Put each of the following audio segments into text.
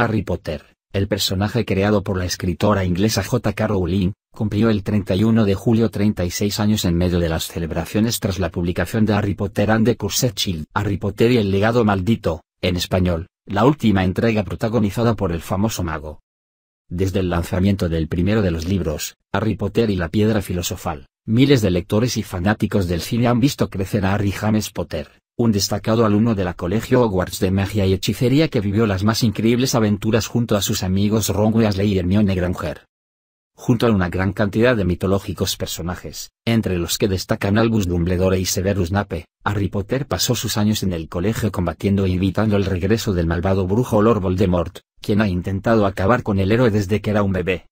Harry Potter, el personaje creado por la escritora inglesa J.K. Rowling, cumplió el 31 de julio 36 años en medio de las celebraciones tras la publicación de Harry Potter and the Cursed Child. Harry Potter y el legado maldito, en español, la última entrega protagonizada por el famoso mago. Desde el lanzamiento del primero de los libros, Harry Potter y la piedra filosofal, miles de lectores y fanáticos del cine han visto crecer a Harry James Potter, un destacado alumno de la Colegio Hogwarts de Magia y Hechicería que vivió las más increíbles aventuras junto a sus amigos Ron Weasley y Hermione Granger. Junto a una gran cantidad de mitológicos personajes, entre los que destacan Albus Dumbledore y Severus Snape, Harry Potter pasó sus años en el colegio combatiendo e invitando el regreso del malvado brujo Lord Voldemort, quien ha intentado acabar con el héroe desde que era un bebé.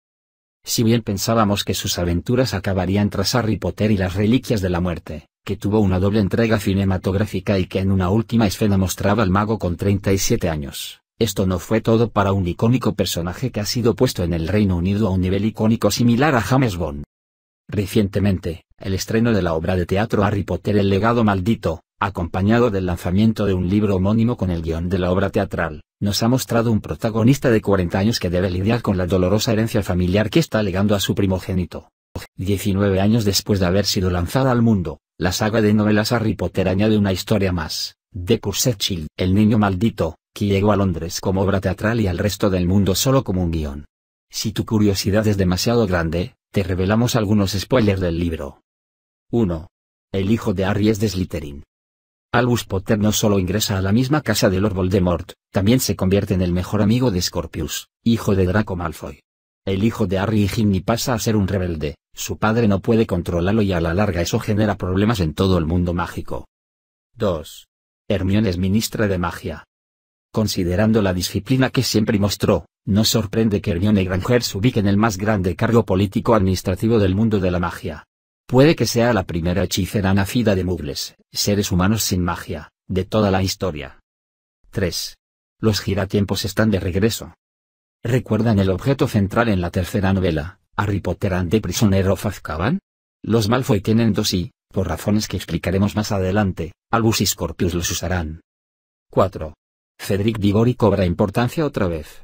Si bien pensábamos que sus aventuras acabarían tras Harry Potter y las Reliquias de la Muerte, que tuvo una doble entrega cinematográfica y que en una última escena mostraba al mago con 37 años. Esto no fue todo para un icónico personaje que ha sido puesto en el Reino Unido a un nivel icónico similar a James Bond. Recientemente, el estreno de la obra de teatro Harry Potter El legado maldito, acompañado del lanzamiento de un libro homónimo con el guión de la obra teatral, nos ha mostrado un protagonista de 40 años que debe lidiar con la dolorosa herencia familiar que está legando a su primogénito. 19 años después de haber sido lanzada al mundo, la saga de novelas Harry Potter añade una historia más, de Cursed Child, el niño maldito, que llegó a Londres como obra teatral y al resto del mundo solo como un guión. Si tu curiosidad es demasiado grande, te revelamos algunos spoilers del libro. 1. El hijo de Harry es de Slytherin. Albus Potter no solo ingresa a la misma casa de Lord Voldemort, también se convierte en el mejor amigo de Scorpius, hijo de Draco Malfoy. El hijo de Harry y Ginny pasa a ser un rebelde, su padre no puede controlarlo y a la larga eso genera problemas en todo el mundo mágico. 2. Hermione es ministra de magia. Considerando la disciplina que siempre mostró, no sorprende que Hermione Granger se ubiquen en el más grande cargo político administrativo del mundo de la magia. Puede que sea la primera hechicera nacida de mugles, seres humanos sin magia, de toda la historia. 3. Los giratiempos están de regreso. Recuerdan el objeto central en la tercera novela, Harry Potter and the Prisoner of Azkaban? Los Malfoy tienen dos y, por razones que explicaremos más adelante, Albus y Scorpius los usarán. 4. Cedric Diggory cobra importancia otra vez.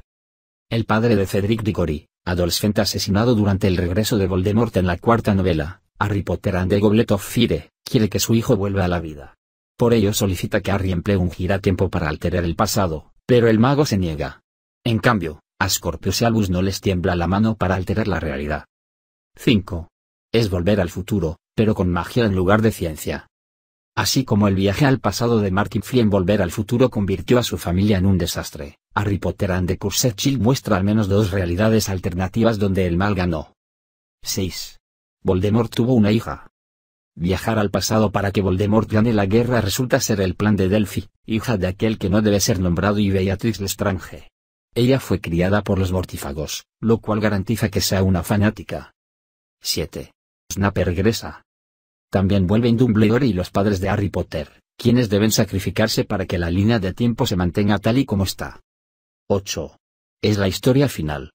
El padre de Cedric Diggory, adolescente asesinado durante el regreso de Voldemort en la cuarta novela, Harry Potter and the Goblet of Fire, quiere que su hijo vuelva a la vida. Por ello solicita que Harry emplee un giratiempo para alterar el pasado, pero el mago se niega. En cambio, Scorpius y Albus no les tiembla la mano para alterar la realidad. 5. Es volver al futuro, pero con magia en lugar de ciencia. Así como el viaje al pasado de Martin Fee Volver al Futuro convirtió a su familia en un desastre, Harry Potter and the Cursed Child muestra al menos dos realidades alternativas donde el mal ganó. 6. Voldemort tuvo una hija. Viajar al pasado para que Voldemort gane la guerra resulta ser el plan de Delphi, hija de aquel que no debe ser nombrado y Beatrix Lestrange, ella fue criada por los mortífagos, lo cual garantiza que sea una fanática. 7. Snapper regresa. También vuelven Dumbledore y los padres de Harry Potter, quienes deben sacrificarse para que la línea de tiempo se mantenga tal y como está. 8. Es la historia final.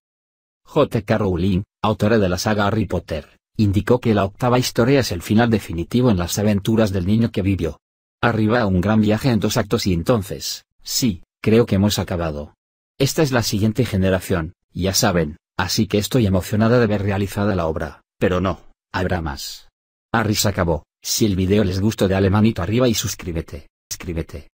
J.K. Rowling, autora de la saga Harry Potter, indicó que la octava historia es el final definitivo en las aventuras del niño que vivió. Arriba un gran viaje en dos actos y entonces, sí, creo que hemos acabado. Esta es la siguiente generación, ya saben, así que estoy emocionada de ver realizada la obra, pero no, habrá más. Harris acabó, si el video les gustó de Alemanito arriba y suscríbete, suscríbete.